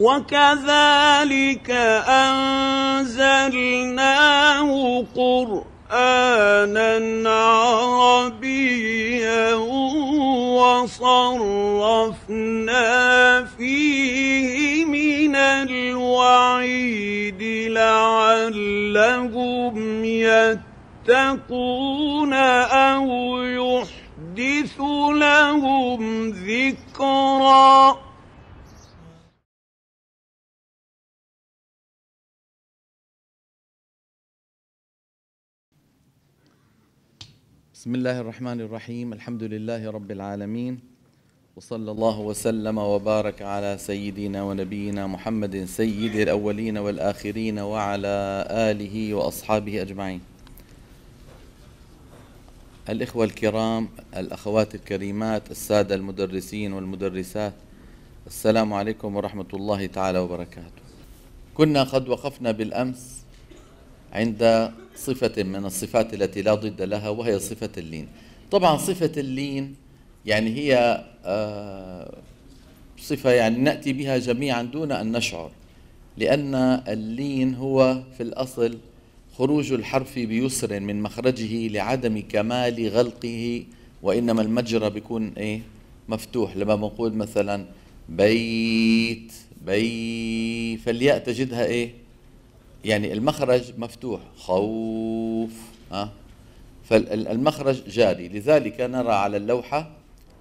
وكذلك أنزلناه قرآنا عربيا وصرفنا فيه من الوعيد لعلهم يتقون أو يحدث لهم ذكرًا بسم الله الرحمن الرحيم الحمد لله رب العالمين وصلى الله وسلم وبارك على سيدنا ونبينا محمد سيد الاولين والاخرين وعلى اله واصحابه اجمعين الاخوه الكرام الاخوات الكريمات الساده المدرسين والمدرسات السلام عليكم ورحمه الله تعالى وبركاته كنا قد وقفنا بالامس عند صفة من الصفات التي لا ضد لها وهي صفة اللين طبعا صفة اللين يعني هي آه، صفة يعني نأتي بها جميعا دون أن نشعر لأن اللين هو في الأصل خروج الحرف بيسر من مخرجه لعدم كمال غلقه وإنما المجرى بيكون إيه مفتوح لما بنقول مثلا بيت بي فالياء تجدها إيه يعني المخرج مفتوح خوف أه؟ فالمخرج جاري لذلك نرى على اللوحة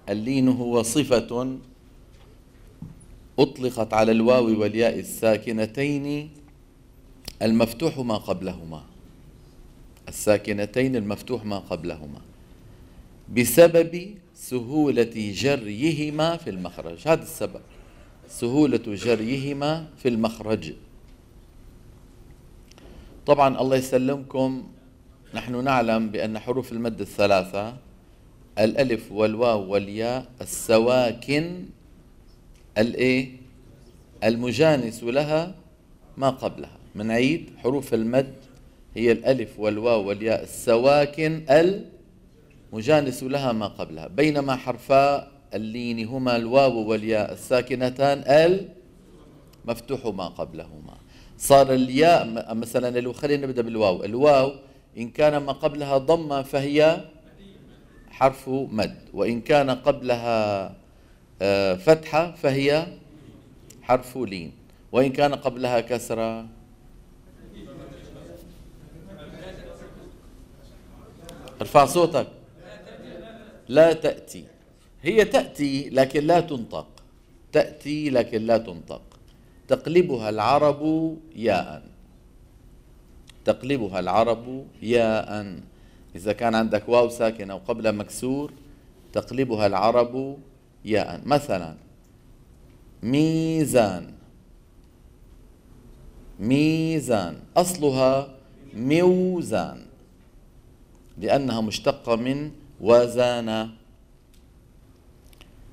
اللين هو صفة أطلقت على الواو والياء الساكنتين المفتوح ما قبلهما الساكنتين المفتوح ما قبلهما بسبب سهولة جريهما في المخرج هذا السبب سهولة جريهما في المخرج طبعا الله يسلمكم نحن نعلم بأن حروف المد الثلاثة الألف والواو والياء السواكن الإيه المجانس لها ما قبلها من عيد حروف المد هي الألف والواو والياء السواكن المجانس لها ما قبلها بينما حرفا اللين هما الواو والياء الساكنتان ال مفتوح ما قبلهما صار الياء مثلا لو خلينا نبدا بالواو الواو ان كان ما قبلها ضمه فهي حرف مد وان كان قبلها آه، فتحه فهي حرف لين وان كان قبلها كسره ارفع صوتك لا تاتي هي تاتي لكن لا تنطق تاتي لكن لا تنطق تقلبها العرب ياء تقلبها العرب ياء إذا كان عندك واو ساكن أو قبل مكسور تقلبها العرب ياء مثلا ميزان ميزان أصلها ميوزان لأنها مشتقة من وزان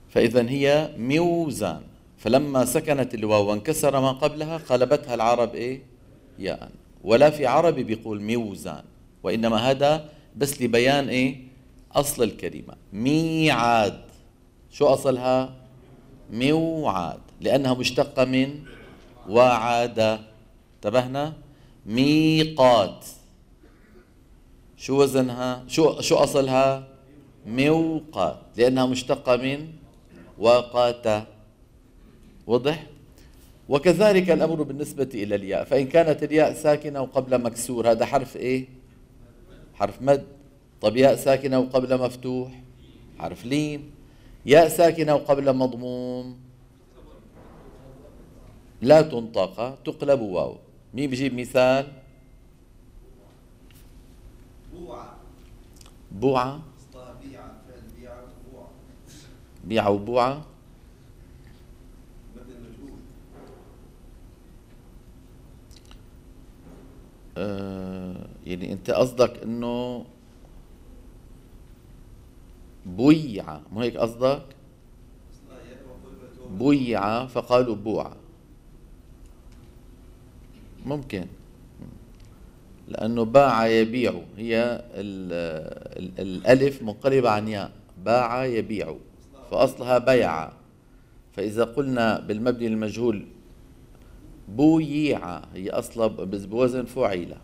فإذا هي ميوزان فلما سكنت الواو وانكسر ما قبلها قلبتها العرب ايه ياء ولا في عربي بيقول ميوزان وانما هذا بس لبيان ايه اصل الكلمه ميعاد شو اصلها ميوعاد لانها مشتقه من وعاد انتبهنا ميقات شو وزنها شو شو اصلها موقات لانها مشتقه من وقات وضح وكذلك الأمر بالنسبة إلى الياء فإن كانت الياء ساكنة وقبل مكسور هذا حرف إيه حرف مد طب ياء ساكنة وقبل مفتوح حرف لين ياء ساكنة وقبل مضموم لا تنطق تقلب واو مين بجيب مثال بوعة بوعة بيعة وبوعة آه، يعني انت قصدك انه بويع مو هيك قصدك بويع فقالوا بوع ممكن لأنه باع يبيع هي الألف منقلبة عن ياء باع يبيع فأصلها بيع فإذا قلنا بالمبني المجهول بويعة هي أصلا بوزن فعيلة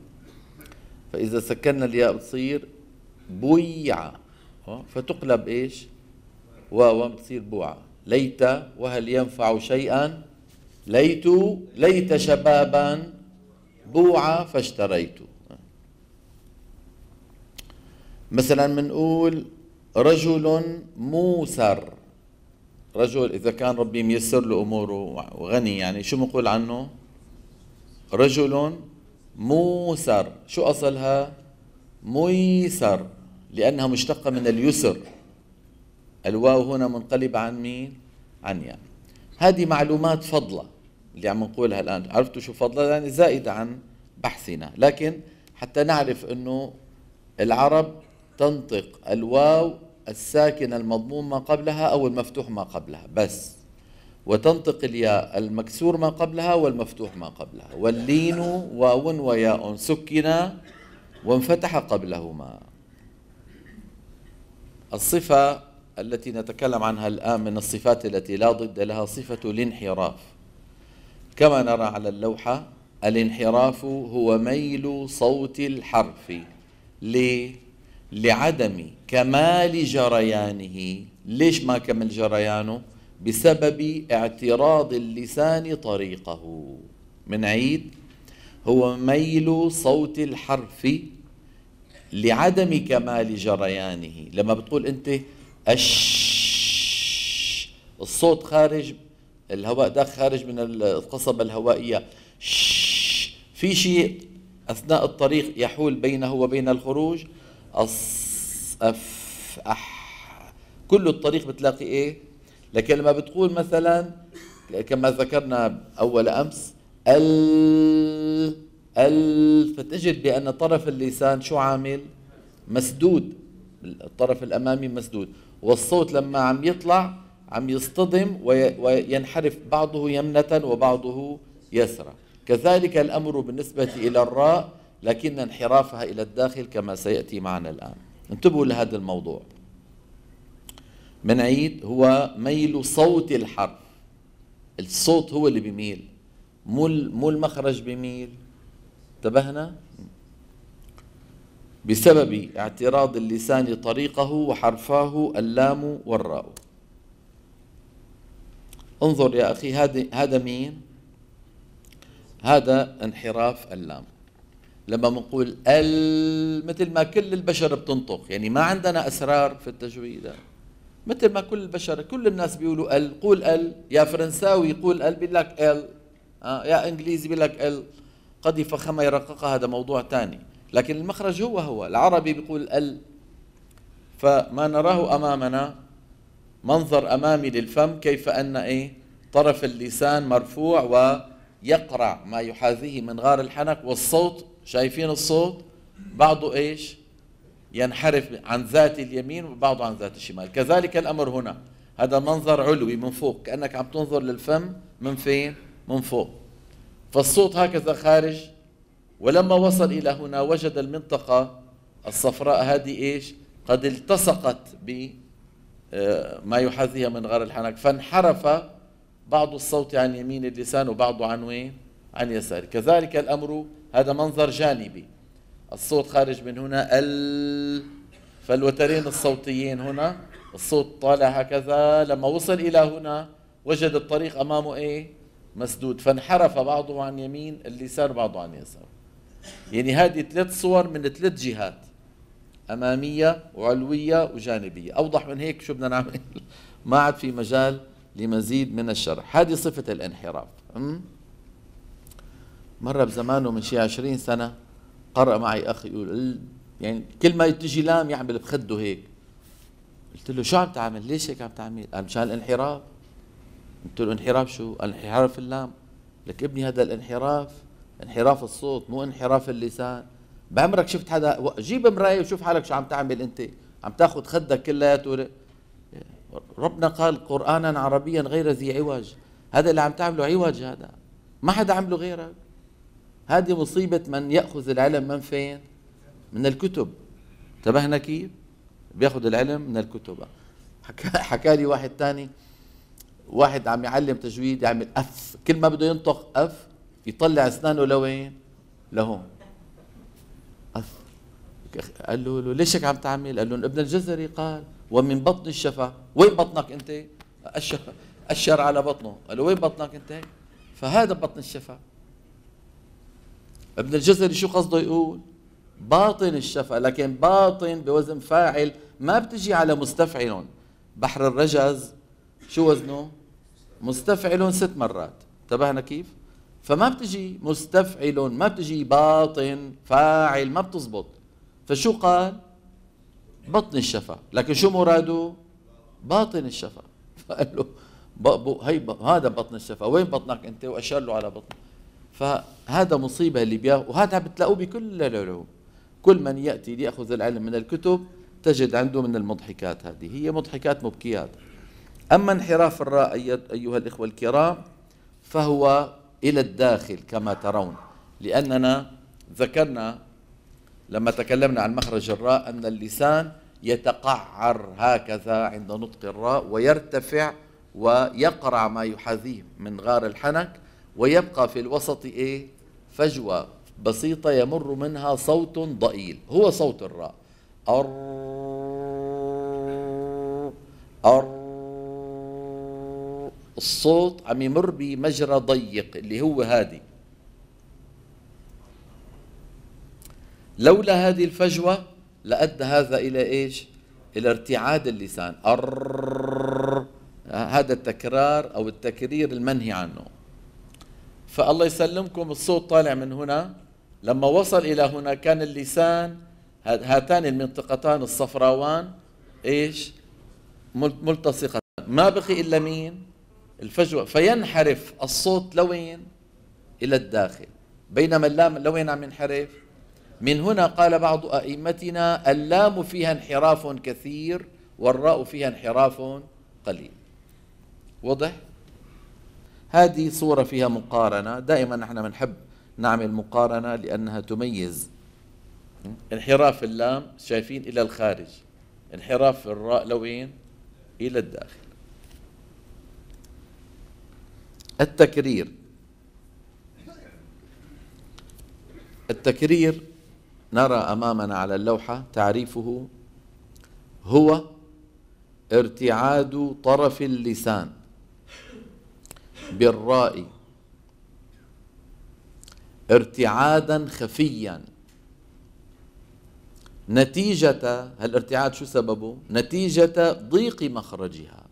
فإذا سكننا الياء بتصير بويعة فتقلب إيش واو بتصير بوعة ليت وهل ينفع شيئا ليت ليت شبابا بوعة فاشتريت مثلا بنقول رجل موسر رجل إذا كان ربي ميسر له أموره وغني يعني شو بنقول عنه رجل موسر شو أصلها ميسر لأنها مشتقة من اليسر الواو هنا منقلبة عن مين عن يعني. هذه معلومات فضلة اللي عم نقولها الآن عرفتوا شو فضلة يعني زائدة عن بحثنا لكن حتى نعرف أنه العرب تنطق الواو الساكنة المضموم ما قبلها أو المفتوح ما قبلها بس وتنطق الياء المكسور ما قبلها والمفتوح ما قبلها واللين واو وياء سكنا وانفتح قبلهما الصفة التي نتكلم عنها الآن من الصفات التي لا ضد لها صفة الانحراف كما نرى على اللوحة الانحراف هو ميل صوت الحرف ليه لعدم كمال جريانه ليش ما كمل جريانه بسبب اعتراض اللسان طريقه من عيد هو ميل صوت الحرف لعدم كمال جريانه لما بتقول انت اش الصوت خارج الهواء ده خارج من القصبة الهوائية في شيء أثناء الطريق يحول بينه وبين الخروج أص أف أح كل الطريق بتلاقي إيه لكن لما بتقول مثلا كما ذكرنا أول أمس ال ال فتجد بأن طرف اللسان شو عامل مسدود الطرف الأمامي مسدود والصوت لما عم يطلع عم يصطدم وينحرف بعضه يمنة وبعضه يسرى كذلك الأمر بالنسبة إلى الراء لكن انحرافها إلى الداخل كما سيأتي معنا الآن انتبهوا لهذا الموضوع عيد هو ميل صوت الحرف الصوت هو اللي بيميل مو مو المخرج بيميل انتبهنا بسبب اعتراض اللسان طريقه وحرفاه اللام والراء انظر يا أخي هذا هذا مين هذا انحراف اللام لما بنقول ال مثل ما كل البشر بتنطق يعني ما عندنا اسرار في التجويد مثل ما كل البشر كل الناس بيقولوا ال قول ال يا فرنساوي قول ال بيقول لك ال آه يا انجليزي بيقول لك ال قد خما يرققها هذا موضوع ثاني لكن المخرج هو هو العربي بيقول ال فما نراه امامنا منظر امامي للفم كيف ان ايه طرف اللسان مرفوع ويقرع ما يحاذيه من غار الحنك والصوت شايفين الصوت بعضه ايش ينحرف عن ذات اليمين وبعضه عن ذات الشمال كذلك الامر هنا هذا منظر علوي من فوق كانك عم تنظر للفم من فين من فوق فالصوت هكذا خارج ولما وصل الى هنا وجد المنطقه الصفراء هذه ايش قد التصقت ب آه، ما يحذيها من غار الحنك فانحرف بعض الصوت عن يمين اللسان وبعضه عن وين عن يسار كذلك الأمر هذا منظر جانبي الصوت خارج من هنا ال فالوترين الصوتيين هنا الصوت طالع هكذا لما وصل إلى هنا وجد الطريق أمامه إيه مسدود فانحرف بعضه عن يمين اليسار بعضه عن يسار يعني هذه ثلاث صور من ثلاث جهات أمامية وعلوية وجانبية أوضح من هيك شو بدنا نعمل ما عاد في مجال لمزيد من الشرح هذه صفة الانحراف مرة بزمانه من شي 20 سنة قرأ معي أخ يقول يعني كل ما تجي لام يعمل بخده هيك قلت له شو عم تعمل ليش هيك عم تعمل قال مشان الانحراف قلت له انحراف شو قال انحراف اللام لك ابني هذا الانحراف انحراف الصوت مو انحراف اللسان بعمرك شفت حدا جيب مرايه وشوف حالك شو عم تعمل انت عم تاخذ خدك كلياته ربنا قال قرانا عربيا غير ذي عوج هذا اللي عم تعمله عوج هذا ما حدا عمله غيرك هذه مصيبة من يأخذ العلم من فين من الكتب انتبهنا كيف بياخذ العلم من الكتب حكى, حكى لي واحد ثاني واحد عم يعلم تجويد يعمل اف كل ما بده ينطق اف يطلع اسنانه لوين لهون اف قال له, له ليش هيك عم تعمل قال له ابن الجزري قال ومن بطن الشفا وين بطنك انت اشر اشر على بطنه قال له وين بطنك انت فهذا بطن الشفا ابن الجزري شو قصده يقول باطن الشفقة لكن باطن بوزن فاعل ما بتجي على مستفعل بحر الرجز شو وزنه مستفعل ست مرات انتبهنا كيف فما بتجي مستفعل ما بتجي باطن فاعل ما بتزبط فشو قال بطن الشفا لكن شو مراده باطن الشفا فقال له هي هذا بطن الشفا وين بطنك انت واشار له على بطنه فهذا مصيبة اللي بيا وهذا بتلاقوه بكل العلوم كل من يأتي ليأخذ العلم من الكتب تجد عنده من المضحكات هذه هي مضحكات مبكيات أما انحراف الراء أيها الإخوة الكرام فهو إلى الداخل كما ترون لأننا ذكرنا لما تكلمنا عن مخرج الراء أن اللسان يتقعر هكذا عند نطق الراء ويرتفع ويقرع ما يحاذيه من غار الحنك ويبقى في الوسط إيه فجوة بسيطة يمر منها صوت ضئيل هو صوت الراء أر أر الصوت عم يمر بمجرى ضيق اللي هو هادي لولا هذه الفجوة لأدى هذا إلى إيش إلى ارتعاد اللسان أر هذا التكرار أو التكرير المنهي عنه فالله يسلمكم الصوت طالع من هنا لما وصل إلى هنا كان اللسان هاتان المنطقتان الصفراوان إيش ملتصقتان ما بقي إلا مين الفجوة فينحرف الصوت لوين إلى الداخل بينما اللام لوين عم ينحرف من هنا قال بعض أئمتنا اللام فيها انحراف كثير والراء فيها انحراف قليل وضح هذه صورة فيها مقارنة دائما نحن بنحب نعمل مقارنة لأنها تميز انحراف اللام شايفين إلى الخارج انحراف الراء لوين إلى الداخل التكرير التكرير نرى أمامنا على اللوحة تعريفه هو ارتعاد طرف اللسان بالراء ارتعادا خفيا نتيجة هالارتعاد شو سببه؟ نتيجة ضيق مخرجها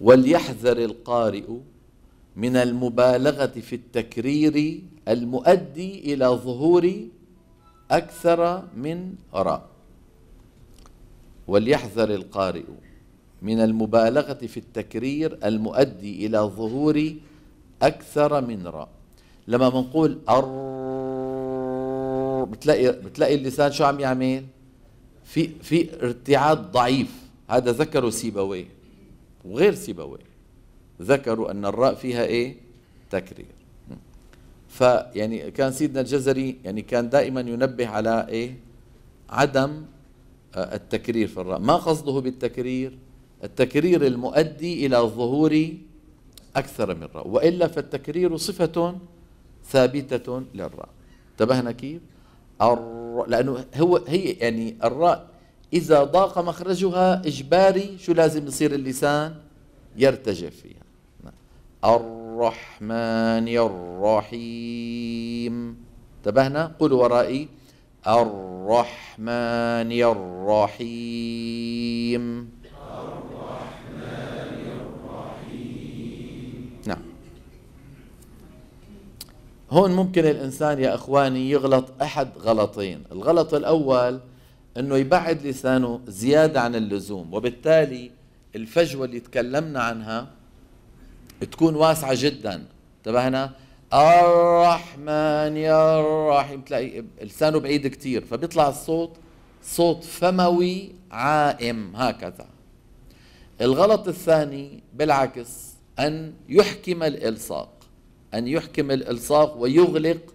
وليحذر القارئ من المبالغة في التكرير المؤدي إلى ظهور أكثر من راء وليحذر القارئ من المبالغة في التكرير المؤدي إلى ظهور أكثر من راء لما بنقول أر بتلاقي بتلاقي اللسان شو عم يعمل؟ في في ارتعاد ضعيف هذا ذكروا سيبويه وغير سيبويه ذكروا أن الراء فيها إيه؟ تكرير فيعني كان سيدنا الجزري يعني كان دائما ينبه على إيه؟ عدم آه، التكرير في الراء ما قصده بالتكرير التكرير المؤدي إلى ظهور أكثر من راء وإلا فالتكرير صفة ثابتة للراء انتبهنا كيف؟ الر... لأنه هو هي يعني الراء إذا ضاق مخرجها إجباري شو لازم يصير اللسان يرتجف فيها الرحمن الرحيم انتبهنا قل ورائي الرحمن الرحيم هون ممكن الإنسان يا إخواني يغلط أحد غلطين الغلط الأول أنه يبعد لسانه زيادة عن اللزوم وبالتالي الفجوة اللي تكلمنا عنها تكون واسعة جدا انتبهنا الرحمن يا الرحيم تلاقي لسانه بعيد كتير فبيطلع الصوت صوت فموي عائم هكذا الغلط الثاني بالعكس أن يحكم الإلصاق أن يحكم الإلصاق ويغلق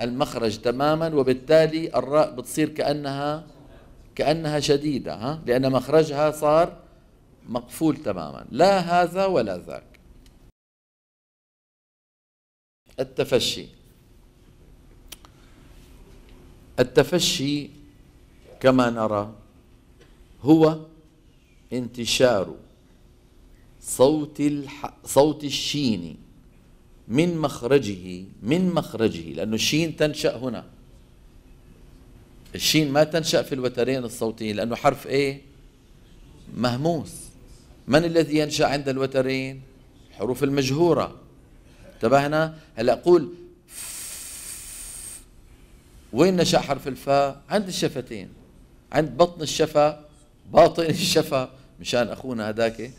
المخرج تماما وبالتالي الراء بتصير كأنها كأنها شديدة ها؟ لأن مخرجها صار مقفول تماما لا هذا ولا ذاك التفشي التفشي كما نرى هو انتشار صوت الح... صوت الشين من مخرجه من مخرجه لأنه الشين تنشأ هنا الشين ما تنشأ في الوترين الصوتيين لأنه حرف إيه مهموس من الذي ينشأ عند الوترين الحروف المجهورة انتبهنا هلا قول وين نشأ حرف الفاء عند الشفتين عند بطن الشفة باطن الشفة مشان أخونا هذاك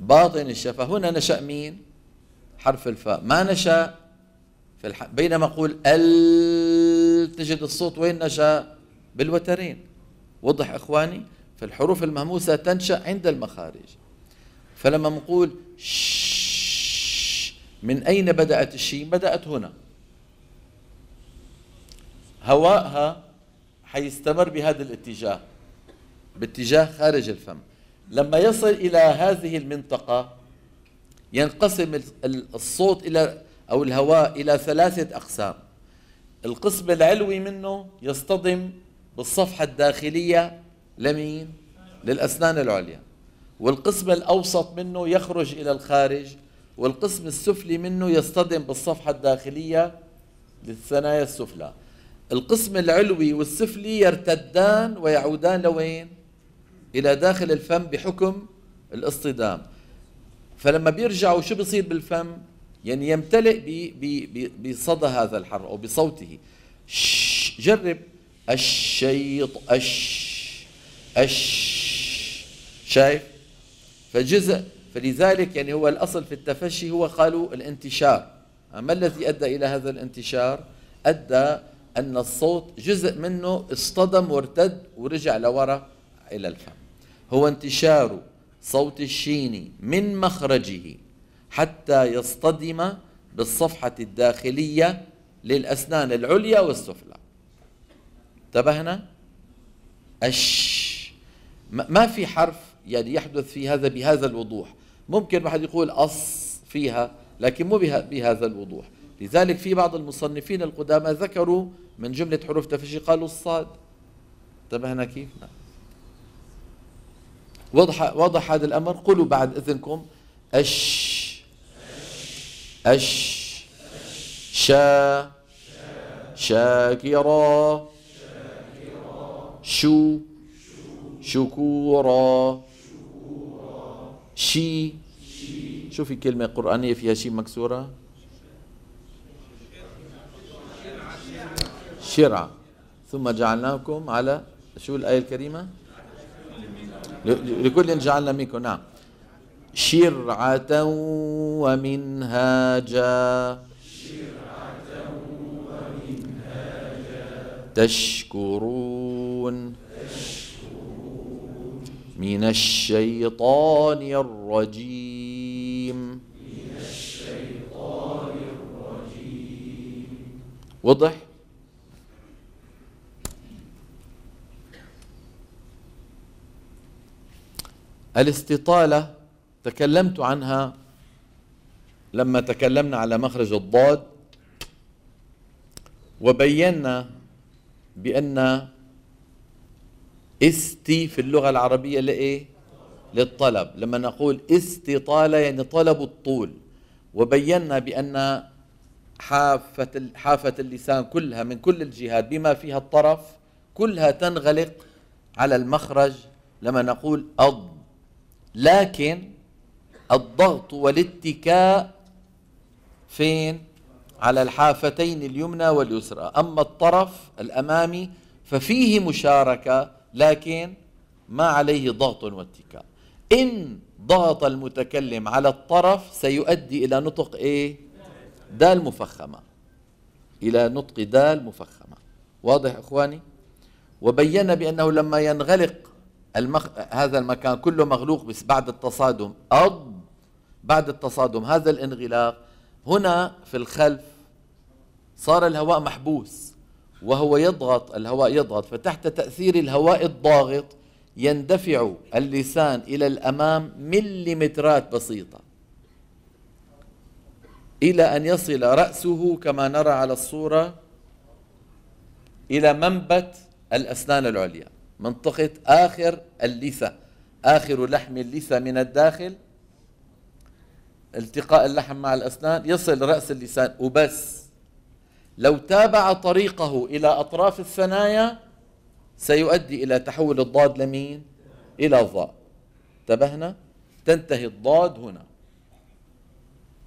باطن الشفة هنا نشأ مين حرف الفاء ما نشا في الح... بينما أقول ال تجد الصوت وين نشا بالوترين وضح إخواني فالحروف المهموسة تنشأ عند المخارج فلما نقول من أين بدأت الشين بدأت هنا هواءها حيستمر بهذا الاتجاه باتجاه خارج الفم لما يصل إلى هذه المنطقة ينقسم الصوت إلى أو الهواء إلى ثلاثة أقسام القسم العلوي منه يصطدم بالصفحة الداخلية لمين؟ للأسنان العليا والقسم الأوسط منه يخرج إلى الخارج والقسم السفلي منه يصطدم بالصفحة الداخلية للثنايا السفلى القسم العلوي والسفلي يرتدان ويعودان لوين؟ إلى داخل الفم بحكم الاصطدام فلما بيرجعوا شو بصير بالفم يعني يمتلئ بصدى هذا الحر أو بصوته ش جرب الشيط أش أش شايف فجزء فلذلك يعني هو الأصل في التفشي هو قالوا الانتشار ما الذي أدى إلى هذا الانتشار أدى أن الصوت جزء منه اصطدم وارتد ورجع لورا إلى الفم هو انتشاره صوت الشين من مخرجه حتى يصطدم بالصفحة الداخلية للأسنان العليا والسفلى انتبهنا أش ما في حرف يعني يحدث في هذا بهذا الوضوح ممكن واحد يقول أص فيها لكن مو بهذا الوضوح لذلك في بعض المصنفين القدامى ذكروا من جملة حروف تفشي قالوا الصاد انتبهنا كيف؟ نعم وضح وضح هذا الامر قولوا بعد اذنكم اش اش شا شاكرا شو شكورا شي شو في كلمة قرآنية فيها شي مكسورة شرع ثم جعلناكم على شو الآية الكريمة لكل جعلنا منكم نعم شرعة ومنهاجا تشكرون, تشكرون من الشيطان الرجيم من الشيطان الرجيم وضح الاستطالة تكلمت عنها لما تكلمنا على مخرج الضاد وبينا بأن استي في اللغة العربية لإيه؟ للطلب لما نقول استطالة يعني طلب الطول وبينا بأن حافة, حافة اللسان كلها من كل الجهات بما فيها الطرف كلها تنغلق على المخرج لما نقول اض لكن الضغط والاتكاء فين على الحافتين اليمنى واليسرى أما الطرف الأمامي ففيه مشاركة لكن ما عليه ضغط واتكاء إن ضغط المتكلم على الطرف سيؤدي إلى نطق إيه دال مفخمة إلى نطق دال مفخمة واضح إخواني وبينا بأنه لما ينغلق المخ... هذا المكان كله مغلوق بس بعد التصادم أض بعد التصادم هذا الانغلاق هنا في الخلف صار الهواء محبوس وهو يضغط الهواء يضغط فتحت تأثير الهواء الضاغط يندفع اللسان إلى الأمام مليمترات بسيطة إلى أن يصل رأسه كما نرى على الصورة إلى منبت الأسنان العليا منطقة آخر اللثة آخر لحم اللثة من الداخل التقاء اللحم مع الأسنان يصل رأس اللسان وبس لو تابع طريقه إلى أطراف الثنايا سيؤدي إلى تحول الضاد لمين؟ إلى ظاء انتبهنا؟ تنتهي الضاد هنا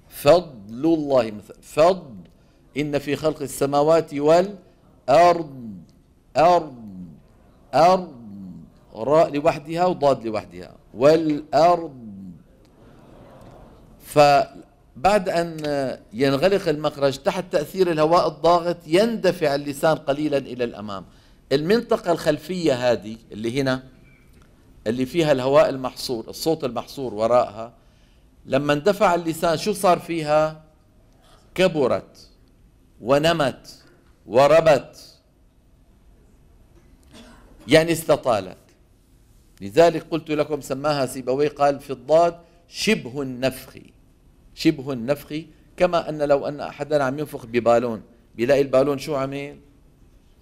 فضل الله مثل فضل إن في خلق السماوات والأرض أرض الأرض راء لوحدها وضاد لوحدها والأرض فبعد أن ينغلق المخرج تحت تأثير الهواء الضاغط يندفع اللسان قليلا إلى الأمام المنطقة الخلفية هذه اللي هنا اللي فيها الهواء المحصور الصوت المحصور وراءها لما اندفع اللسان شو صار فيها كبرت ونمت وربت يعني استطالت لذلك قلت لكم سماها سيبوي قال في الضاد شبه النفخ شبه النفخ كما أن لو أن أحدنا عم ينفخ ببالون بيلاقي البالون شو عمل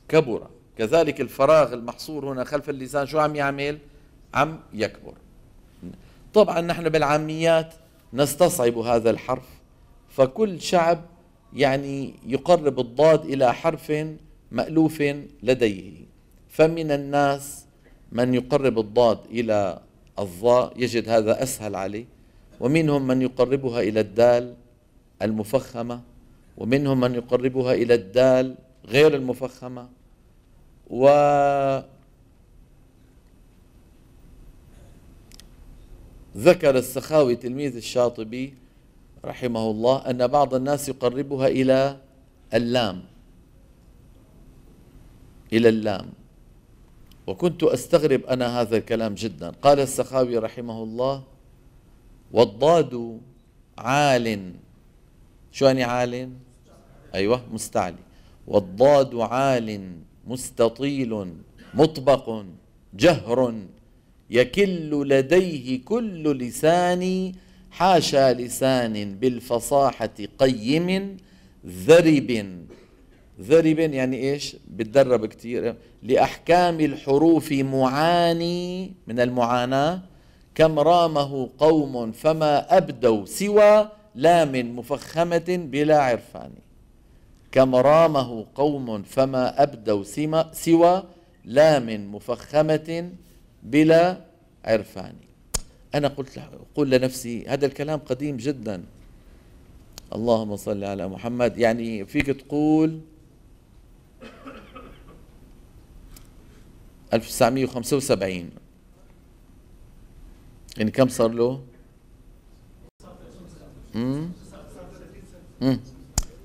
كبر كذلك الفراغ المحصور هنا خلف اللسان شو عم يعمل عم يكبر طبعا نحن بالعاميات نستصعب هذا الحرف فكل شعب يعني يقرب الضاد إلى حرف مألوف لديه فمن الناس من يقرب الضاد إلى الظاء يجد هذا أسهل عليه ومنهم من يقربها إلى الدال المفخمة ومنهم من يقربها إلى الدال غير المفخمة و ذكر السخاوي تلميذ الشاطبي رحمه الله أن بعض الناس يقربها إلى اللام إلى اللام وكنت أستغرب أنا هذا الكلام جدا قال السخاوي رحمه الله والضاد عال شو يعني عال أيوة مستعلي والضاد عال مستطيل مطبق جهر يكل لديه كل لسان حاشا لسان بالفصاحة قيم ذرب ذرب يعني ايش بتدرب كثير لأحكام الحروف معاني من المعاناة كم رامه قوم فما أبدوا سوى لام مفخمة بلا عرفان كم رامه قوم فما أبدوا سوى لام مفخمة بلا عرفان أنا قلت أقول لنفسي هذا الكلام قديم جدا اللهم صل على محمد يعني فيك تقول 1975 يعني كم صار له؟ امم امم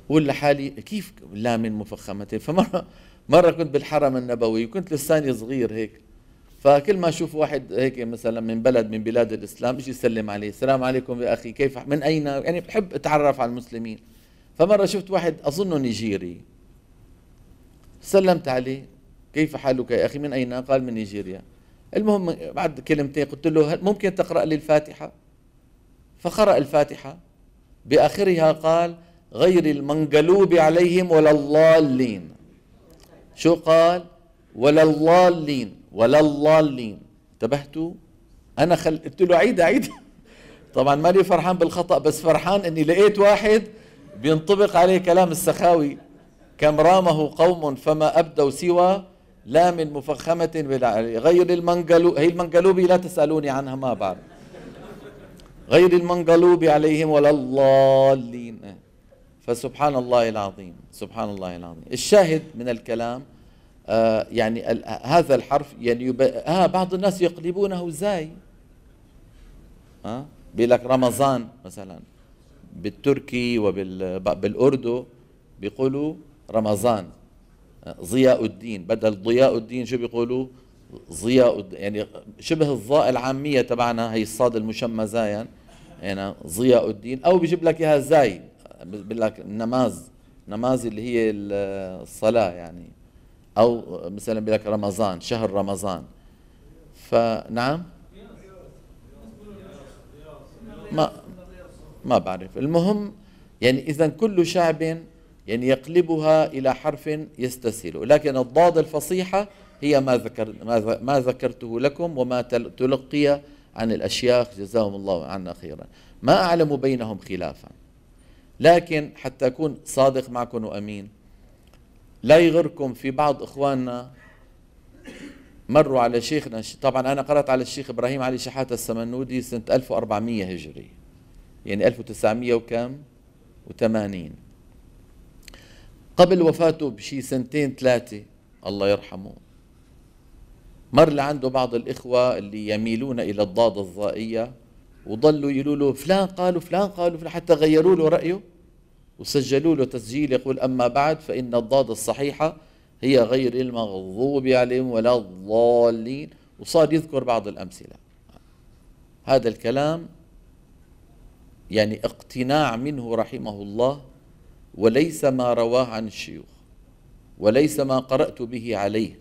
ولا لحالي كيف لامن مفخمتين فمره مره كنت بالحرم النبوي وكنت لساني صغير هيك فكل ما اشوف واحد هيك مثلا من بلد من بلاد الاسلام اجي اسلم عليه السلام عليكم يا اخي كيف من اين يعني بحب اتعرف على المسلمين فمره شفت واحد اظنه نيجيري سلمت عليه كيف حالك يا أخي من أين قال من نيجيريا المهم بعد كلمتين قلت له هل ممكن تقرأ لي الفاتحة فقرأ الفاتحة بآخرها قال غير المنقلوب عليهم ولا الضالين شو قال ولا الضالين ولا الضالين انتبهتوا انا خل... قلت له عيد عيد طبعا ماني فرحان بالخطا بس فرحان اني لقيت واحد بينطبق عليه كلام السخاوي كم رامه قوم فما ابدوا سوى لا من مفخمة ولا غير المنقلوب هي المنقلوبي لا تسألوني عنها ما بعرف غير المنقلوب عليهم ولا الضالين فسبحان الله العظيم سبحان الله العظيم الشاهد من الكلام آه يعني هذا الحرف يعني يب... آه بعض الناس يقلبونه زاي آه بيقول لك رمضان مثلا بالتركي وبالأردو بيقولوا رمضان ضياء الدين بدل ضياء الدين شو بيقولوا ضياء يعني شبه الظاء العاميه تبعنا هي الصاد المشمى زايا يعني ضياء الدين او بجيب لك اياها زاي بقول لك النماز نماز اللي هي الصلاه يعني او مثلا بقول لك رمضان شهر رمضان فنعم ما ما بعرف المهم يعني اذا كل شعب يعني يقلبها إلى حرف يستسهل لكن الضاد الفصيحة هي ما, ذكر ما ذكرته لكم وما تلقي عن الأشياخ جزاهم الله عنا خيرا ما أعلم بينهم خلافا لكن حتى أكون صادق معكم وأمين لا يغركم في بعض إخواننا مروا على شيخنا طبعا أنا قرأت على الشيخ إبراهيم علي شحاتة السمنودي سنة 1400 هجري يعني 1900 وكم و80 قبل وفاته بشي سنتين ثلاثة الله يرحمه مر لعنده بعض الإخوة اللي يميلون إلى الضاد الضائية وضلوا يقولوا له فلان قالوا فلان قالوا فلان حتى غيروا له رأيه وسجلوا له تسجيل يقول أما بعد فإن الضاد الصحيحة هي غير المغضوب عليهم ولا الضالين وصار يذكر بعض الأمثلة هذا الكلام يعني اقتناع منه رحمه الله وليس ما رواه عن الشيوخ وليس ما قرأت به عليه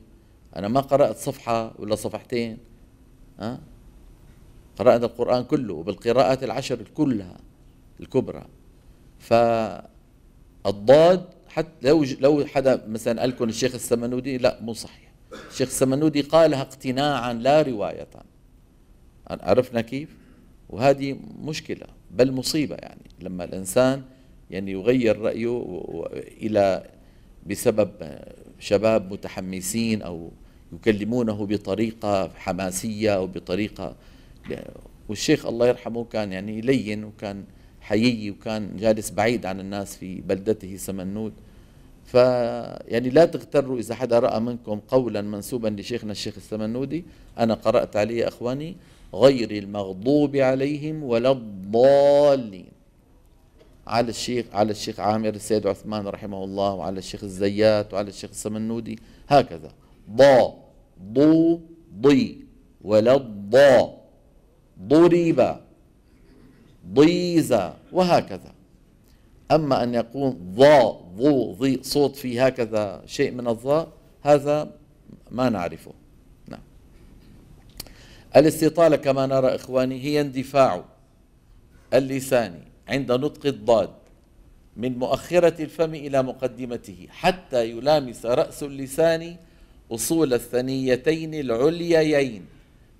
أنا ما قرأت صفحة ولا صفحتين أه؟ قرأت القرآن كله وبالقراءات العشر كلها الكبرى فالضاد حتى لو لو حدا مثلا قال لكم الشيخ السمنودي لا مو صحيح الشيخ السمنودي قالها اقتناعا لا رواية عرفنا كيف وهذه مشكلة بل مصيبة يعني لما الإنسان يعني يغير رأيه إلى بسبب شباب متحمسين أو يكلمونه بطريقة حماسية أو بطريقة والشيخ الله يرحمه كان يعني لين وكان حيي وكان جالس بعيد عن الناس في بلدته سمنود ف يعني لا تغتروا إذا حدا رأى منكم قولا منسوبا لشيخنا الشيخ السمنودي أنا قرأت عليه أخواني غير المغضوب عليهم ولا الضالين على الشيخ على الشيخ عامر السيد عثمان رحمه الله وعلى الشيخ الزيات وعلى الشيخ السمنودي هكذا ضا ضو ضي ولا ضا ضرب ضيزا وهكذا أما أن يكون ضا ضو ضي صوت فيه هكذا شيء من الضاء هذا ما نعرفه نعم الاستطالة كما نرى إخواني هي اندفاع اللساني عند نطق الضاد من مؤخرة الفم إلى مقدمته حتى يلامس رأس اللسان أصول الثنيتين العليين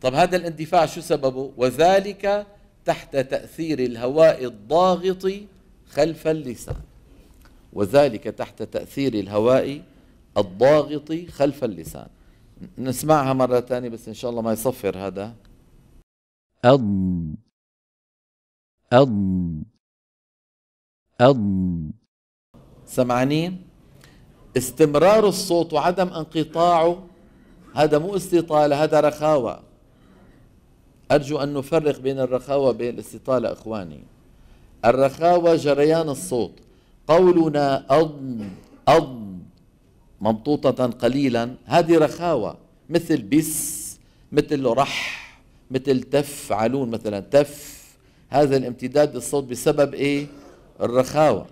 طب هذا الاندفاع شو سببه وذلك تحت تأثير الهواء الضاغط خلف اللسان وذلك تحت تأثير الهواء الضاغط خلف اللسان نسمعها مرة ثانية بس إن شاء الله ما يصفر هذا أض أض الض سمعانين استمرار الصوت وعدم انقطاعه هذا مو استطالة هذا رخاوة أرجو أن نفرق بين الرخاوة وبين الاستطالة إخواني الرخاوة جريان الصوت قولنا أض أض ممطوطة قليلا هذه رخاوة مثل بس مثل رح مثل تفعلون مثلا تف هذا الامتداد للصوت بسبب ايه الرخاوة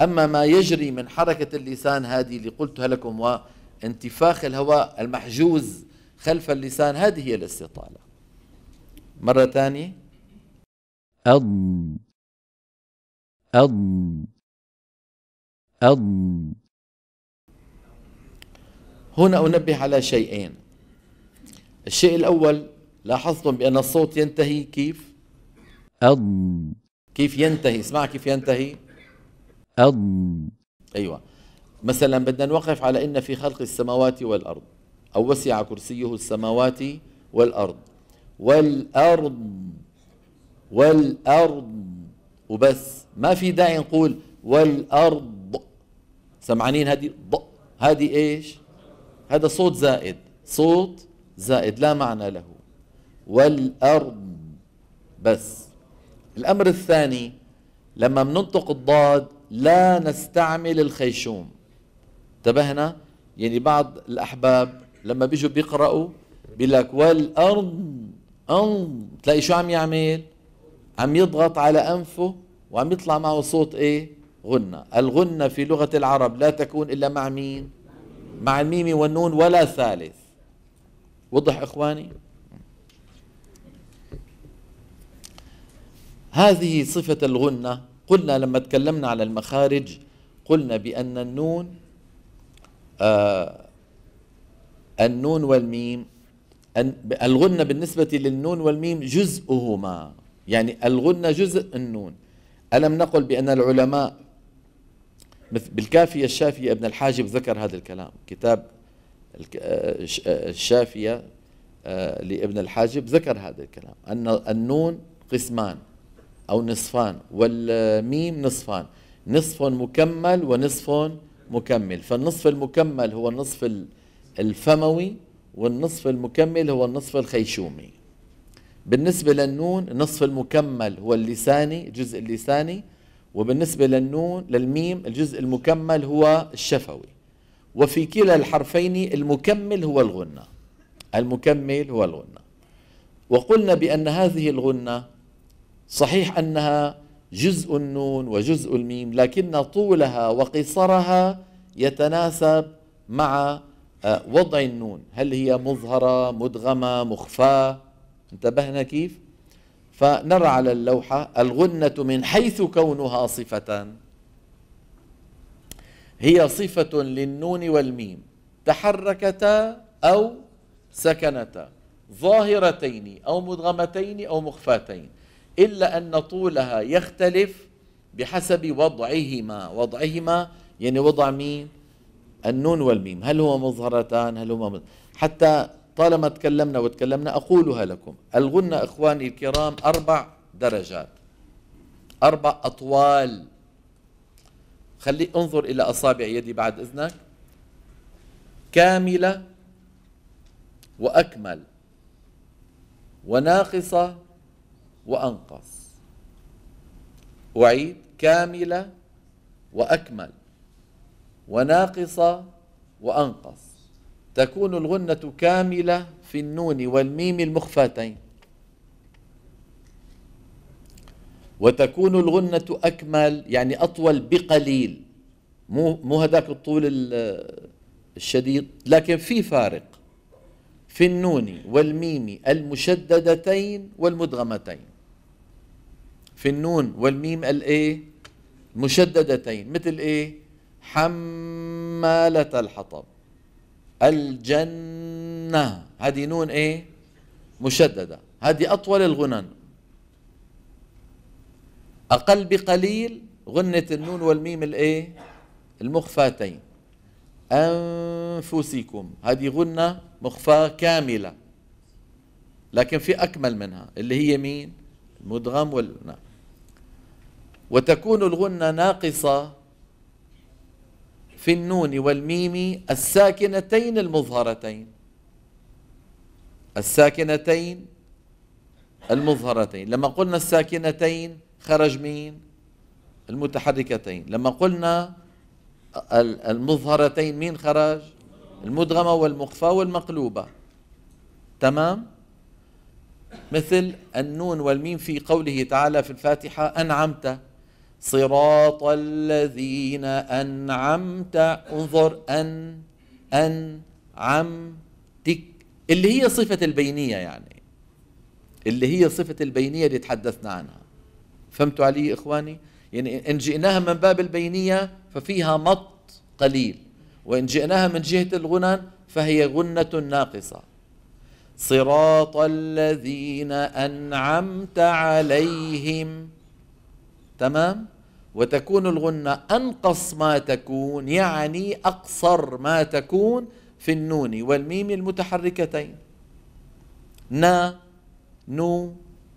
أما ما يجري من حركة اللسان هذه اللي قلتها لكم وانتفاخ الهواء المحجوز خلف اللسان هذه هي الاستطالة مرة ثانية أض أض أض هنا أنبه على شيئين الشيء الأول لاحظتم بأن الصوت ينتهي كيف أض كيف ينتهي اسمع كيف ينتهي أض أيوة مثلا بدنا نوقف على إن في خلق السماوات والأرض أو وسع كرسيه السماوات والأرض والأرض والأرض وبس ما في داعي نقول والأرض سمعانين هذه ض هذه إيش هذا صوت زائد صوت زائد لا معنى له والأرض بس الأمر الثاني لما بننطق الضاد لا نستعمل الخيشوم انتبهنا يعني بعض الأحباب لما بيجوا بيقرأوا بيقول لك والأرض ان تلاقي شو عم يعمل عم يضغط على أنفه وعم يطلع معه صوت إيه غنة الغنة في لغة العرب لا تكون إلا مع مين مع الميم والنون ولا ثالث وضح إخواني هذه صفة الغنة قلنا لما تكلمنا على المخارج قلنا بأن النون آه النون والميم الغنة بالنسبة للنون والميم جزءهما يعني الغنة جزء النون ألم نقل بأن العلماء بالكافية الشافية ابن الحاجب ذكر هذا الكلام كتاب آه، آه، الشافية آه، لابن الحاجب ذكر هذا الكلام أن النون قسمان أو نصفان والميم نصفان نصف مكمل ونصف مكمل فالنصف المكمل هو النصف الفموي والنصف المكمل هو النصف الخيشومي بالنسبة للنون النصف المكمل هو اللساني الجزء اللساني وبالنسبة للنون للميم الجزء المكمل هو الشفوي وفي كلا الحرفين المكمل هو الغنة المكمل هو الغنة وقلنا بأن هذه الغنة صحيح أنها جزء النون وجزء الميم لكن طولها وقصرها يتناسب مع آه، وضع النون هل هي مظهرة مدغمة مخفاة انتبهنا كيف فنرى على اللوحة الغنة من حيث كونها صفة هي صفة للنون والميم تحركتا أو سكنتا ظاهرتين أو مدغمتين أو مخفاتين إلا أن طولها يختلف بحسب وضعهما وضعهما يعني وضع مين النون والميم هل هو مظهرتان هل هما مظهر حتى طالما تكلمنا وتكلمنا أقولها لكم الغنة إخواني الكرام أربع درجات أربع أطوال خلي انظر إلى أصابع يدي بعد إذنك كاملة وأكمل وناقصة وأنقص أعيد كاملة وأكمل وناقصة وأنقص تكون الغنة كاملة في النون والميم المخفاتين وتكون الغنة أكمل يعني أطول بقليل مو مو هذاك الطول الشديد لكن في فارق في النون والميم المشددتين والمدغمتين في النون والميم الايه مشددتين مثل ايه حمالة الحطب الجنة هذه نون ايه مشددة هذه أطول الغنن أقل بقليل غنة النون والميم الايه المخفاتين أنفسكم هذه غنة مخفاة كاملة لكن في أكمل منها اللي هي مين المدغم وال... وتكون الغنة ناقصة في النون والميم الساكنتين المظهرتين الساكنتين المظهرتين لما قلنا الساكنتين خرج مين المتحركتين لما قلنا المظهرتين مين خرج المدغمة والمخفى والمقلوبة تمام مثل النون والميم في قوله تعالى في الفاتحة أنعمت صراط الذين أنعمت انظر أن أن اللي هي صفة البينية يعني اللي هي صفة البينية اللي تحدثنا عنها فهمتوا علي إخواني يعني إن جئناها من باب البينية ففيها مط قليل وإن جئناها من جهة الغنى فهي غنة ناقصة صراط الذين أنعمت عليهم تمام وتكون الغنة أنقص ما تكون يعني أقصر ما تكون في النون والميم المتحركتين نا نو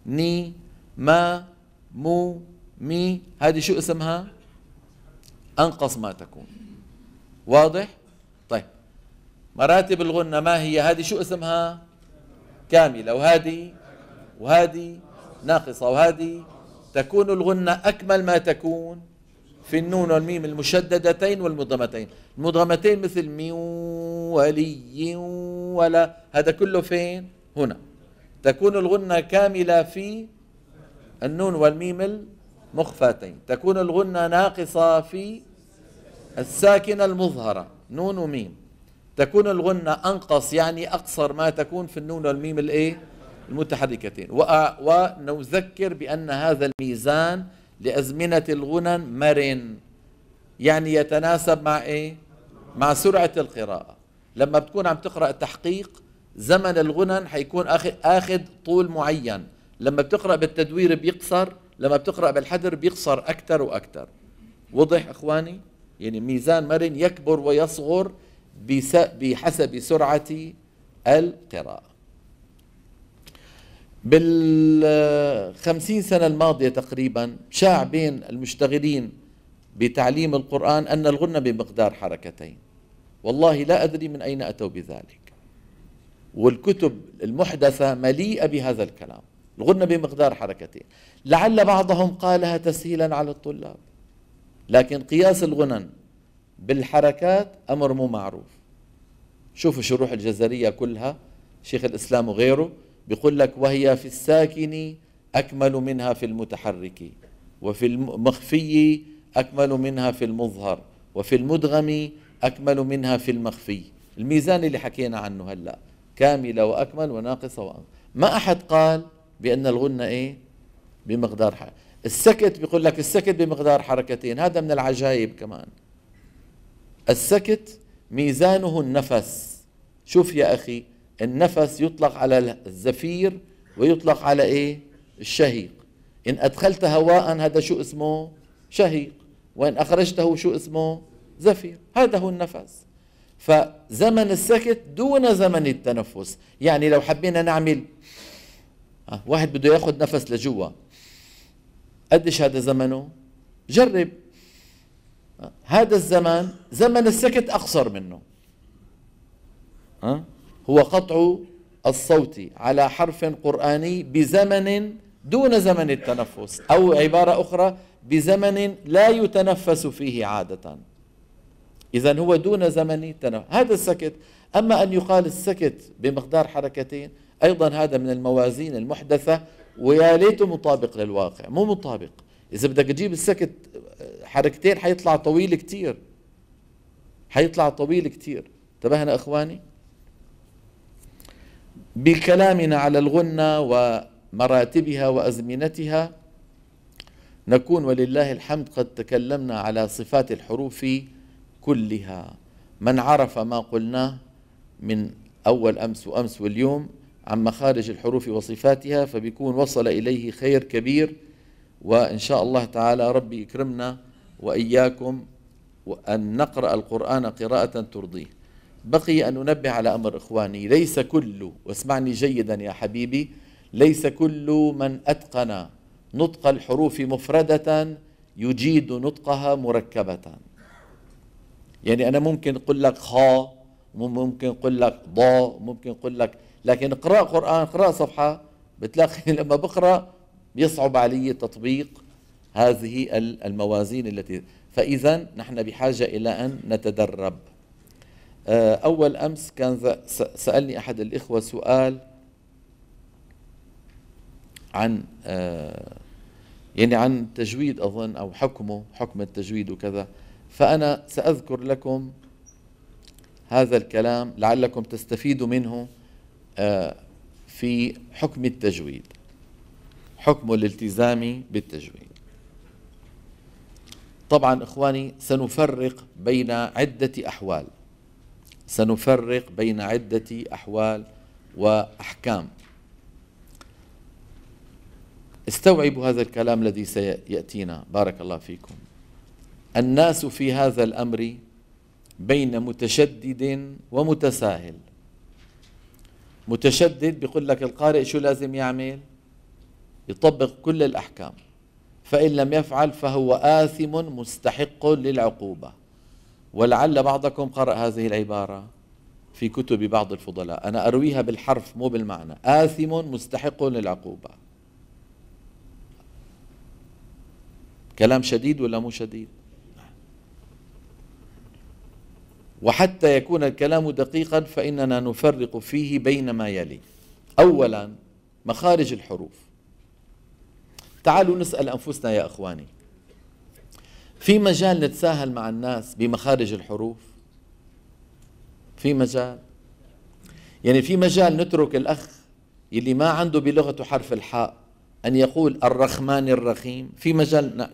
ني ما مو مي هذه شو اسمها أنقص ما تكون واضح طيب مراتب الغنة ما هي هذه شو اسمها كاملة وهذه وهذه ناقصة وهذه تكون الغنة أكمل ما تكون في النون والميم المشددتين والمضغمتين المضغمتين مثل ميو ولي ولا هذا كله فين هنا تكون الغنة كاملة في النون والميم المخفتين تكون الغنة ناقصة في الساكنة المظهرة نون وميم تكون الغنة أنقص يعني أقصر ما تكون في النون والميم الإيه المتحركتين ونذكر بأن هذا الميزان لأزمنة الغنن مرن يعني يتناسب مع إيه؟ مع سرعة القراءة لما بتكون عم تقرأ تحقيق زمن الغنن حيكون أخذ, آخذ طول معين لما بتقرأ بالتدوير بيقصر لما بتقرأ بالحدر بيقصر أكثر وأكثر وضح إخواني يعني ميزان مرن يكبر ويصغر بحسب سرعة القراءة بالخمسين سنة الماضية تقريبا شاع بين المشتغلين بتعليم القرآن أن الغنة بمقدار حركتين والله لا أدري من أين أتوا بذلك والكتب المحدثة مليئة بهذا الكلام الغنة بمقدار حركتين لعل بعضهم قالها تسهيلا على الطلاب لكن قياس الغنن بالحركات أمر مو معروف شوفوا شروح الجزرية كلها شيخ الإسلام وغيره بيقول لك وهي في الساكن أكمل منها في المتحرك وفي المخفي أكمل منها في المظهر وفي المدغم أكمل منها في المخفي الميزان اللي حكينا عنه هلأ كاملة وأكمل وناقصة وأنقص ما أحد قال بأن الغنة إيه بمقدار حركة السكت بيقول لك السكت بمقدار حركتين هذا من العجائب كمان السكت ميزانه النفس شوف يا أخي النفس يطلق على الزفير ويطلق على ايه الشهيق ان ادخلت هواء هذا شو اسمه شهيق وان اخرجته شو اسمه زفير هذا هو النفس فزمن السكت دون زمن التنفس يعني لو حبينا نعمل آه، واحد بده ياخذ نفس لجوا قديش هذا زمنه جرب آه، هذا الزمن زمن السكت اقصر منه ها آه؟ هو قطع الصوت على حرف قرآني بزمن دون زمن التنفس أو عبارة أخرى بزمن لا يتنفس فيه عادة إذا هو دون زمن التنفس هذا السكت أما أن يقال السكت بمقدار حركتين أيضا هذا من الموازين المحدثة ويا ليته مطابق للواقع مو مطابق إذا بدك تجيب السكت آه، حركتين حيطلع طويل كتير حيطلع طويل كتير انتبهنا إخواني بكلامنا على الغنة ومراتبها وأزمنتها نكون ولله الحمد قد تكلمنا على صفات الحروف كلها من عرف ما قلناه من أول أمس وأمس واليوم عن مخارج الحروف وصفاتها فبيكون وصل إليه خير كبير وإن شاء الله تعالى ربي يكرمنا وإياكم وأن نقرأ القرآن قراءة ترضيه بقي أن أنبه على أمر إخواني ليس كل واسمعني جيدا يا حبيبي ليس كل من أتقن نطق الحروف مفردة يجيد نطقها مركبة يعني أنا ممكن أقول لك خا ممكن أقول لك ضا ممكن أقول لك لكن اقرأ قرآن اقرأ صفحة بتلاقي لما بقرأ يصعب علي تطبيق هذه الموازين التي فإذا نحن بحاجة إلى أن نتدرب آه، أول أمس كان سألني أحد الإخوة سؤال عن آه، يعني عن تجويد أظن أو حكمه حكم التجويد وكذا فأنا سأذكر لكم هذا الكلام لعلكم تستفيدوا منه آه، في حكم التجويد حكم الالتزام بالتجويد طبعا إخواني سنفرق بين عدة أحوال سنفرق بين عدة أحوال وأحكام استوعبوا هذا الكلام الذي سيأتينا بارك الله فيكم الناس في هذا الأمر بين متشدد ومتساهل متشدد بيقول لك القارئ شو لازم يعمل يطبق كل الأحكام فإن لم يفعل فهو آثم مستحق للعقوبة ولعل بعضكم قرأ هذه العبارة في كتب بعض الفضلاء أنا أرويها بالحرف مو بالمعنى آثم مستحق للعقوبة كلام شديد ولا مو شديد وحتى يكون الكلام دقيقا فإننا نفرق فيه بين ما يلي أولا مخارج الحروف تعالوا نسأل أنفسنا يا أخواني في مجال نتساهل مع الناس بمخارج الحروف في مجال يعني في مجال نترك الأخ يلي ما عنده بلغته حرف الحاء أن يقول الرحمن الرحيم في مجال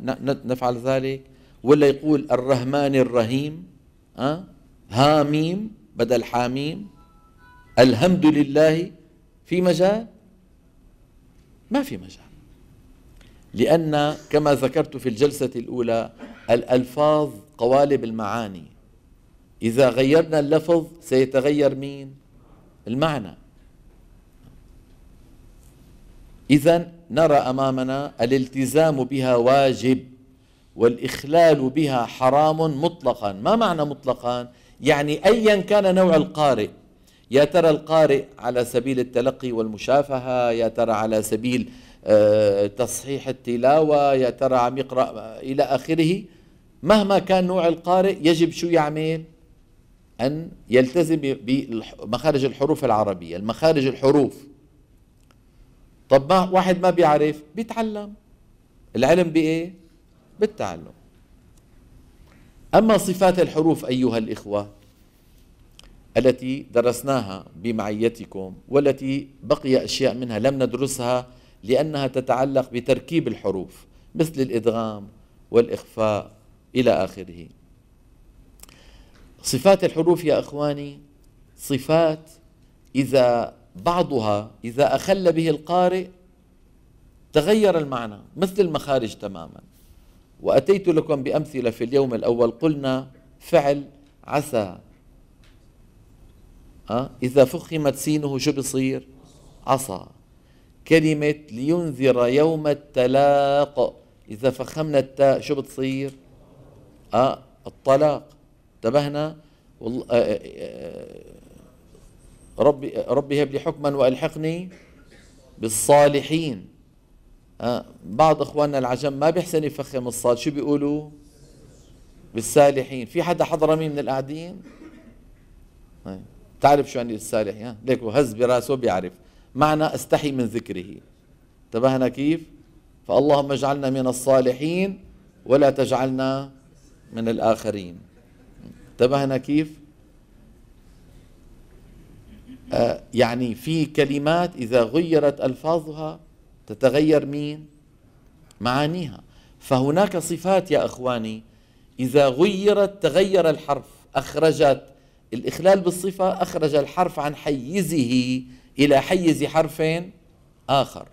نفعل ذلك ولا يقول الرحمن الرحيم أه؟ هاميم بدل حاميم الحمد لله في مجال ما في مجال لأن كما ذكرت في الجلسة الأولى الألفاظ قوالب المعاني إذا غيرنا اللفظ سيتغير مين؟ المعنى إذا نرى أمامنا الالتزام بها واجب والإخلال بها حرام مطلقا ما معنى مطلقا؟ يعني أيا كان نوع القارئ يا ترى القارئ على سبيل التلقي والمشافهة يا ترى على سبيل آه، تصحيح التلاوة يا ترى عم يقرأ إلى آخره مهما كان نوع القارئ يجب شو يعمل أن يلتزم بمخارج الحروف العربية المخارج الحروف طب ما واحد ما بيعرف بيتعلم العلم بإيه بالتعلم أما صفات الحروف أيها الإخوة التي درسناها بمعيتكم والتي بقي أشياء منها لم ندرسها لأنها تتعلق بتركيب الحروف مثل الإدغام والإخفاء إلى آخره صفات الحروف يا إخواني صفات إذا بعضها إذا أخل به القارئ تغير المعنى مثل المخارج تماما وأتيت لكم بأمثلة في اليوم الأول قلنا فعل عسى إذا فخمت سينه شو بصير عصى كلمة لينذر يوم التلاق إذا فخمنا التاء شو بتصير؟ آه الطلاق انتبهنا والله آه، آه، آه، ربي ربي هب لي حكما والحقني بالصالحين آه بعض اخواننا العجم ما بيحسن يفخم الصاد شو بيقولوا بالسالحين في حدا حضرمي من القاعدين طيب، تعرف شو يعني السالحين ليك هز براسه بيعرف معنى استحي من ذكره انتبهنا كيف فاللهم اجعلنا من الصالحين ولا تجعلنا من الآخرين انتبهنا كيف آه يعني في كلمات إذا غيرت ألفاظها تتغير مين معانيها فهناك صفات يا أخواني إذا غيرت تغير الحرف أخرجت الإخلال بالصفة أخرج الحرف عن حيزه إلى حيز حرف آخر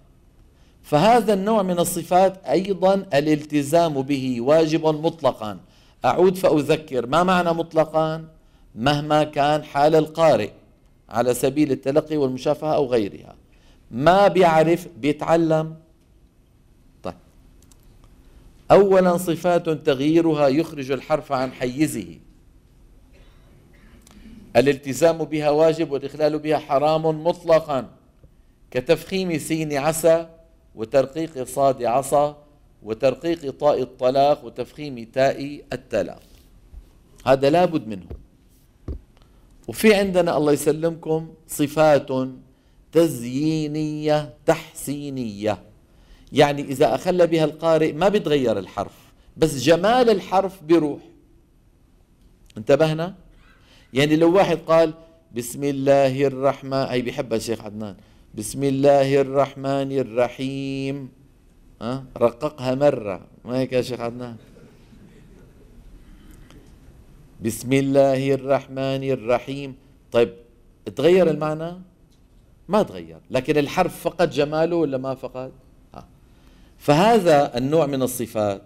فهذا النوع من الصفات أيضا الالتزام به واجب مطلقا أعود فأذكر ما معنى مطلقا مهما كان حال القارئ على سبيل التلقي والمشافهة أو غيرها ما بيعرف بيتعلم طيب أولا صفات تغييرها يخرج الحرف عن حيزه الالتزام بها واجب والإخلال بها حرام مطلقا كتفخيم سين عسى وترقيق صاد عصى وترقيق طاء الطلاق وتفخيم تاء التلاق هذا لابد منه وفي عندنا الله يسلمكم صفات تزيينية تحسينية يعني إذا أخل بها القارئ ما بتغير الحرف بس جمال الحرف بروح انتبهنا؟ يعني لو واحد قال بسم الله الرحمن هي بيحبها الشيخ عدنان بسم الله الرحمن الرحيم أه؟ رققها مرة ما هيك يا شيخ عدنان بسم الله الرحمن الرحيم طيب تغير المعنى ما تغير لكن الحرف فقد جماله ولا ما فقد ها. آه. فهذا النوع من الصفات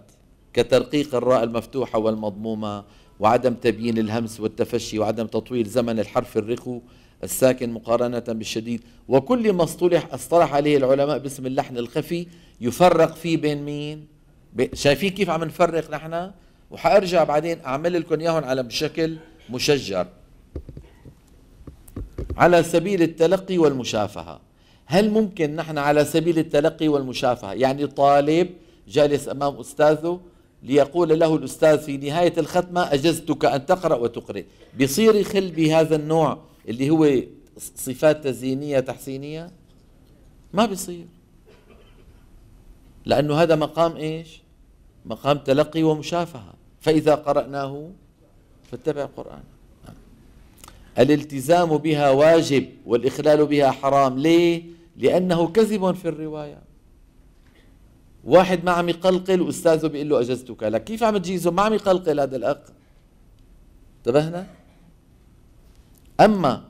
كترقيق الراء المفتوحة والمضمومة وعدم تبيين الهمس والتفشي وعدم تطويل زمن الحرف الرخو الساكن مقارنة بالشديد وكل ما اصطلح اصطلح عليه العلماء باسم اللحن الخفي يفرق فيه بين مين شايفين كيف عم نفرق نحن وحارجع بعدين اعمل لكم اياهم على بشكل مشجر على سبيل التلقي والمشافهة هل ممكن نحن على سبيل التلقي والمشافهة يعني طالب جالس أمام أستاذه ليقول له الأستاذ في نهاية الختمة أجزتك أن تقرأ وتقرئ بصير يخل بهذا النوع اللي هو صفات تزيينية تحسينية ما بيصير لأنه هذا مقام إيش مقام تلقي ومشافهة فإذا قرأناه فاتبع القرآن الالتزام بها واجب والإخلال بها حرام ليه؟ لأنه كذب في الرواية واحد ما عم يقلقل واستاذه بيقول له اجزتك لك كيف عم تجيزه ما عم يقلقل هذا الاخ انتبهنا اما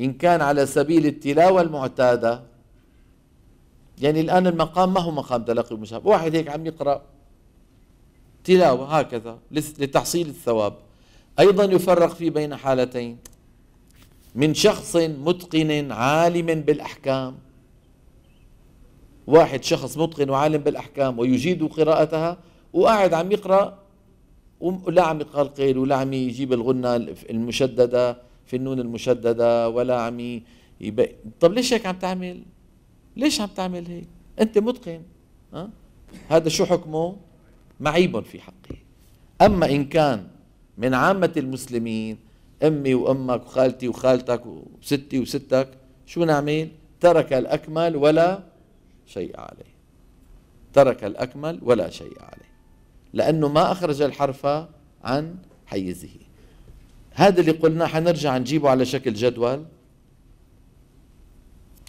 ان كان على سبيل التلاوه المعتاده يعني الان المقام ما هو مقام تلقي المشابه واحد هيك عم يقرا تلاوه هكذا لتحصيل الثواب ايضا يفرق في بين حالتين من شخص متقن عالم بالاحكام واحد شخص متقن وعالم بالأحكام ويجيد قراءتها وقاعد عم يقرأ ولا عم قيل ولا عم يجيب الغنة المشددة في النون المشددة ولا عم يبقى طب ليش هيك عم تعمل ليش عم تعمل هيك أنت متقن ها؟ هذا شو حكمه معيب في حقه أما إن كان من عامة المسلمين أمي وأمك وخالتي وخالتك وستي وستك شو نعمل ترك الأكمل ولا شيء عليه ترك الأكمل ولا شيء عليه لأنه ما أخرج الحرف عن حيزه هذا اللي قلناه حنرجع نجيبه على شكل جدول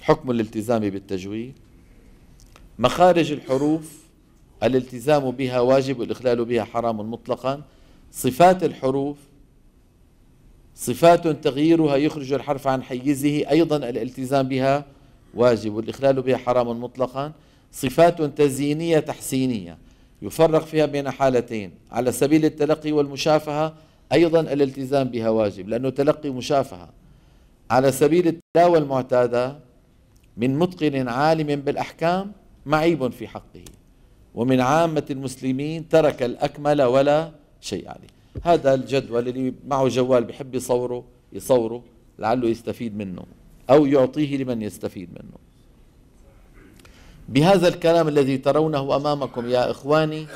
حكم الالتزام بالتجويد مخارج الحروف الالتزام بها واجب والإخلال بها حرام مطلقا صفات الحروف صفات تغييرها يخرج الحرف عن حيزه أيضا الالتزام بها واجب والإخلال بها حرام مطلقا صفات تزيينية تحسينية يفرق فيها بين حالتين على سبيل التلقي والمشافهة أيضا الالتزام بها واجب لأنه تلقي مشافهة على سبيل التلاوة المعتادة من متقن عالم بالأحكام معيب في حقه ومن عامة المسلمين ترك الأكمل ولا شيء عليه هذا الجدول اللي معه جوال بحب يصوره يصوره لعله يستفيد منه أو يعطيه لمن يستفيد منه بهذا الكلام الذي ترونه أمامكم يا إخواني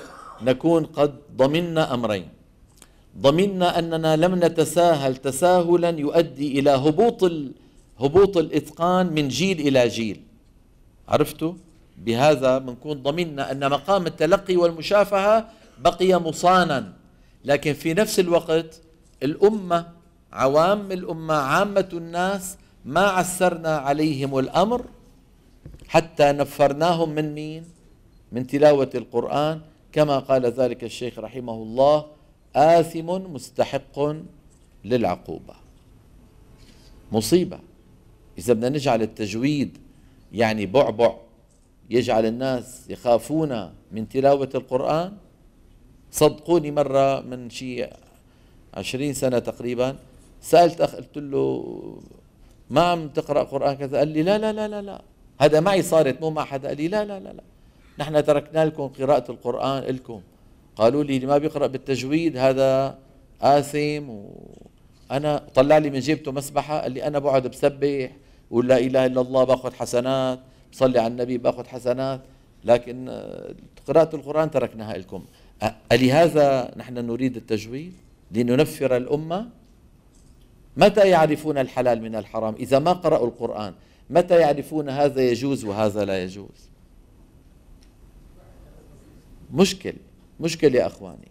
نكون قد ضمننا أمرين ضمننا أننا لم نتساهل تساهلا يؤدي إلى هبوط هبوط الإتقان من جيل إلى جيل عرفتوا؟ بهذا بنكون ضمننا أن مقام التلقي والمشافهة بقي مصانا لكن في نفس الوقت الأمة عوام الأمة عامة الناس ما عسرنا عليهم الأمر حتى نفرناهم من مين من تلاوة القرآن كما قال ذلك الشيخ رحمه الله آثم مستحق للعقوبة مصيبة إذا بدنا نجعل التجويد يعني بعبع يجعل الناس يخافون من تلاوة القرآن صدقوني مرة من شيء عشرين سنة تقريبا سألت أخ قلت له ما عم تقرا قران كذا قال لي لا لا لا لا لا هذا معي صارت مو مع حدا قال لي لا لا لا لا نحن تركنا لكم قراءه القران لكم قالوا لي اللي ما بيقرا بالتجويد هذا آثم وأنا طلع لي من جيبته مسبحة قال لي أنا بقعد بسبح ولا إله إلا الله باخذ حسنات بصلي على النبي باخذ حسنات لكن آه، قراءة القرآن تركناها لكم ألهذا نحن نريد التجويد لننفر الأمة متى يعرفون الحلال من الحرام إذا ما قرأوا القرآن متى يعرفون هذا يجوز وهذا لا يجوز مشكل مشكل يا أخواني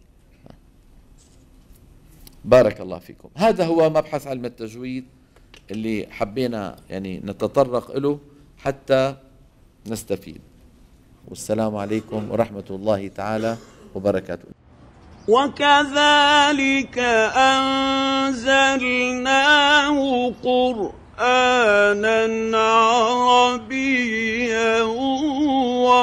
بارك الله فيكم هذا هو مبحث علم التجويد اللي حبينا يعني نتطرق له حتى نستفيد والسلام عليكم ورحمة الله تعالى وبركاته وكذلك انزلناه قرانا عربيا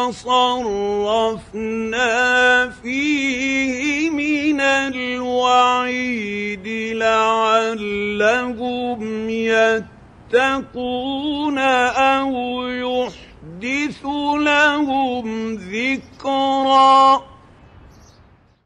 وصرفنا فيه من الوعيد لعلهم يتقون او يحدث لهم ذكرًا